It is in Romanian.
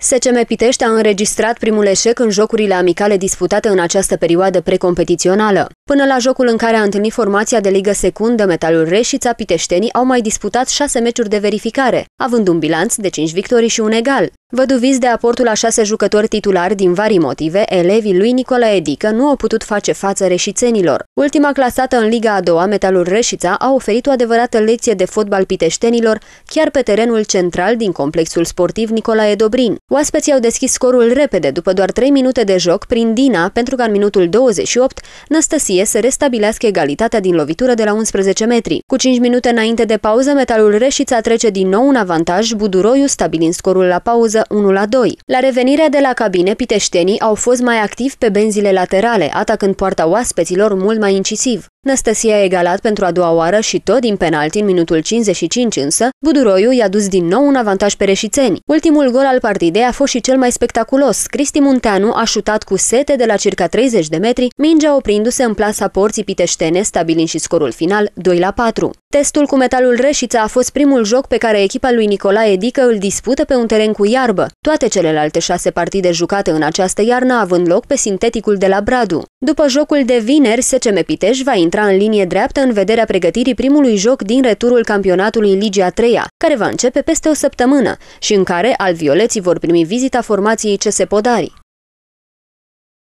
SCM Pitești a înregistrat primul eșec în jocurile amicale disputate în această perioadă precompetițională. Până la jocul în care a întâlnit formația de ligă secundă Metalul Reșița, piteștenii au mai disputat șase meciuri de verificare, având un bilanț de 5 victorii și un egal. Văduviți de aportul a șase jucători titulari din vari motive, elevii lui Nicolae Dică nu au putut face față reșițenilor. Ultima clasată în Liga a doua, Metalul Reșița, a oferit o adevărată lecție de fotbal piteștenilor, chiar pe terenul central din complexul sportiv Nicolae Dobrin. Oaspeții au deschis scorul repede, după doar 3 minute de joc, prin Dina, pentru că în minutul 28, Năstăsie să restabilească egalitatea din lovitură de la 11 metri. Cu 5 minute înainte de pauză, Metalul Reșița trece din nou un avantaj, Buduroiu stabilind scorul la pauză poză 1 la 2. La revenirea de la cabine, piteștenii au fost mai activi pe benzile laterale, atacând poarta oaspeților mult mai incisiv. Năstăsia a egalat pentru a doua oară și tot din penalti în minutul 55 însă, Buduroiu i-a dus din nou un avantaj pe reșițeni. Ultimul gol al partidei a fost și cel mai spectaculos. Cristi Munteanu a șutat cu sete de la circa 30 de metri, mingea oprindu-se în plasa porții piteștene, stabilind și scorul final 2 la 4. Testul cu metalul Reșița a fost primul joc pe care echipa lui Nicolae Dică îl dispută pe un teren cu iarbă, toate celelalte șase partide jucate în această iarnă având loc pe sinteticul de la Bradu. După jocul de vineri, SCM Piteș va intra intra în linie dreaptă în vederea pregătirii primului joc din returul campionatului Ligia 3 care va începe peste o săptămână și în care alvioleții vor primi vizita formației CS Podari.